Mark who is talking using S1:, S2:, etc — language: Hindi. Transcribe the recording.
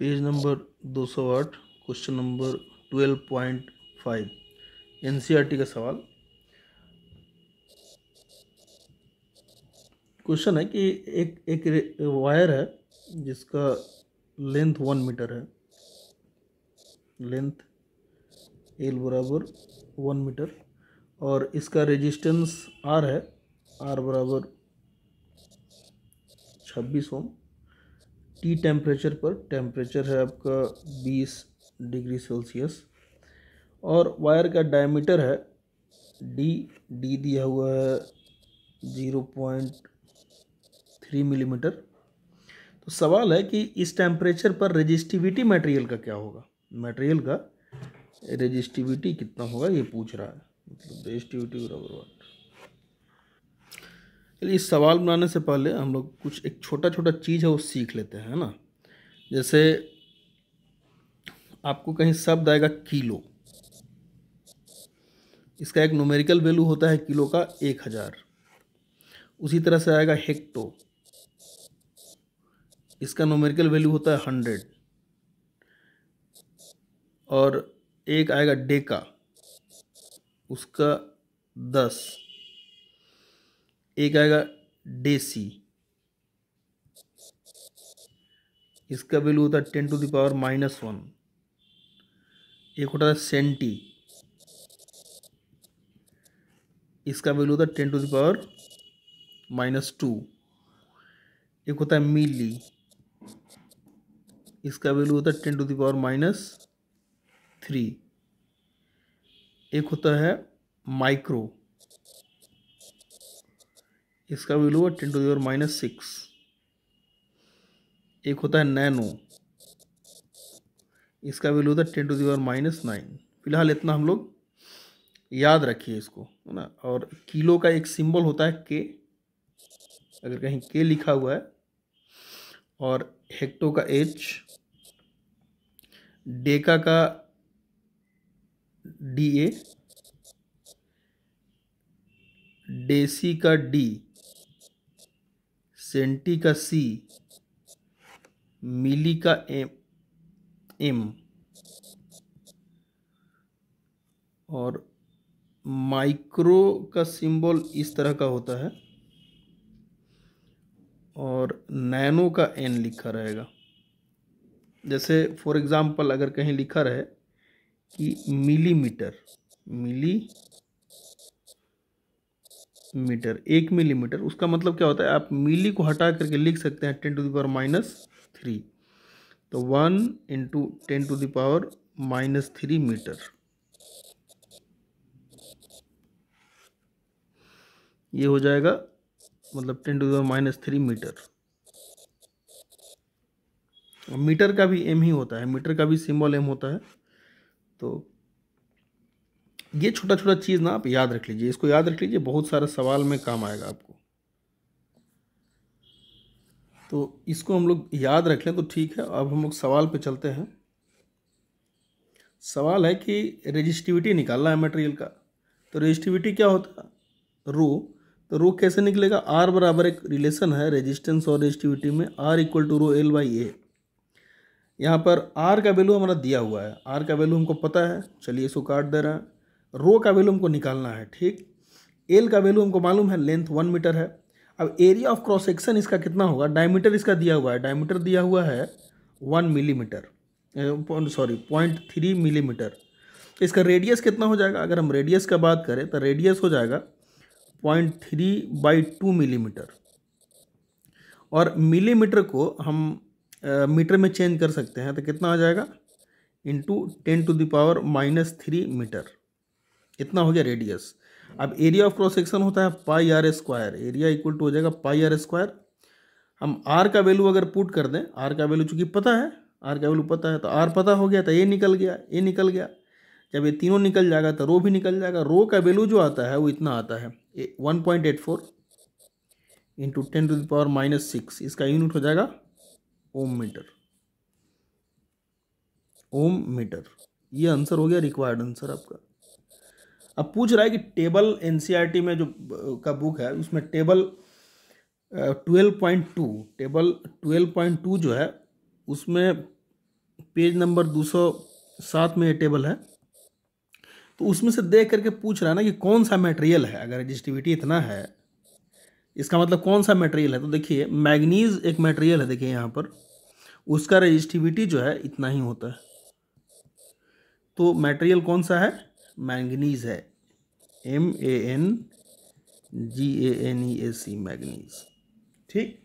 S1: page number 208 question number 12.5 NCERT का सवाल क्वेश्चन है कि एक एक वायर है जिसका लेंथ वन मीटर है लेंथ एल बराबर वन मीटर और इसका रेजिस्टेंस आर है आर बराबर छब्बीस ओम टी टेम्परेचर पर टेम्परेचर है आपका 20 डिग्री सेल्सियस और वायर का डायमीटर है डी डी दिया हुआ है ज़ीरो पॉइंट थ्री मिलीमीटर तो सवाल है कि इस टेम्परेचर पर रेजिस्टिविटी मटेरियल का क्या होगा मटेरियल का रेजिस्टिविटी कितना होगा ये पूछ रहा है मतलब रेजिस्टिविटी बराबर चलिए इस सवाल बनाने से पहले हम लोग कुछ एक छोटा छोटा चीज़ है वो सीख लेते हैं ना जैसे आपको कहीं शब्द आएगा किलो इसका एक नोमेरिकल वैल्यू होता है किलो का एक हज़ार उसी तरह से आएगा हेक्टो इसका नोमेरिकल वैल्यू होता है हंड्रेड और एक आएगा डेका उसका दस एक आएगा डेसी इसका वैल्यू होता है ten to the power minus one एक होता है सेंटी इसका वैल्यू होता है ten to the power minus two एक होता है मिली इसका वैल्यू होता है ten to the power minus three एक होता है माइक्रो इसका वैल्यू है ten to the power minus six एक होता है नैनो इसका वैल्यू होता है ten to the power minus nine फिलहाल इतना हम लोग याद रखिए इसको है ना और किलो का एक सिंबल होता है के अगर कहीं के लिखा हुआ है और हेक्टो का एच डेका का डी ए डेसी का डी सेंटी का सी मिली का एम एम और माइक्रो का सिंबल इस तरह का होता है और नैनो का एन लिखा रहेगा जैसे फॉर एग्ज़ाम्पल अगर कहीं लिखा रहे कि मिलीमीटर मिली मीटर एक मिलीमीटर उसका मतलब क्या होता है आप मिली को हटा करके लिख सकते हैं ten to the power minus three तो one into ten to the power minus three metre ये हो जाएगा मतलब ten to the power minus three metre metre का भी एम ही होता है मीटर का भी सिंबल एम होता है तो ये छोटा छोटा चीज़ ना आप याद रख लीजिए इसको याद रख लीजिए बहुत सारा सवाल में काम आएगा आपको तो इसको हम लोग याद रख लें तो ठीक है अब हम लोग सवाल पे चलते हैं सवाल है कि रेजिस्टिविटी निकालना है मटेरियल का तो रेजिस्टिविटी क्या होता है रो तो रो कैसे निकलेगा आर बराबर एक रिलेशन है रेजिस्टेंस और रेजिस्टिविटी में R equal to rho L by A यहाँ पर आर का वैल्यू हमारा दिया हुआ है आर का वैल्यू हमको पता है चलिए इसको काट दे रहा है रो का वैल्यू हमको निकालना है ठीक एल का वैल्यू हमको मालूम है लेंथ वन मीटर है अब एरिया ऑफ क्रॉस सेक्शन इसका कितना होगा डायमीटर इसका दिया हुआ है डायमीटर दिया हुआ है one millimetre sorry point three millimetre इसका रेडियस कितना हो जाएगा अगर हम रेडियस का बात करें तो रेडियस हो जाएगा point three by two millimetre और मिलीमीटर को हम मीटर में चेंज कर सकते हैं तो कितना आ जाएगा into ten to the power minus three metre इतना हो गया रेडियस अब एरिया ऑफ क्रॉस सेक्शन होता है pi R square area equal to हो जाएगा पाई आर स्क्वायर हम आर का वैल्यू अगर पुट कर दें आर का वैल्यू चूंकि पता है आर का वैल्यू पता है तो आर पता हो गया तो ए निकल गया ए निकल गया जब ये तीनों निकल जाएगा तो रो भी निकल जाएगा रो का वैल्यू जो आता है वो इतना आता है one point eight four into ten to the power minus six इसका यूनिट हो जाएगा ओम मीटर ओम मीटर ये आंसर हो गया रिक्वायर्ड आंसर आपका अब पूछ रहा है कि टेबल एनसीईआरटी में जो का बुक है उसमें table twelve point two table twelve point two जो है उसमें पेज नंबर दो सौ सात में ये टेबल है तो उसमें से देख करके पूछ रहा है ना कि कौन सा मटेरियल है अगर रजिस्टिविटी इतना है इसका मतलब कौन सा मटेरियल है तो देखिए मैग्नीज एक मटेरियल है देखिए यहाँ पर उसका रजिस्टिविटी जो है इतना ही होता है तो मटेरियल कौन सा है मैंगनीज है M A N G A N E A C manganese ठीक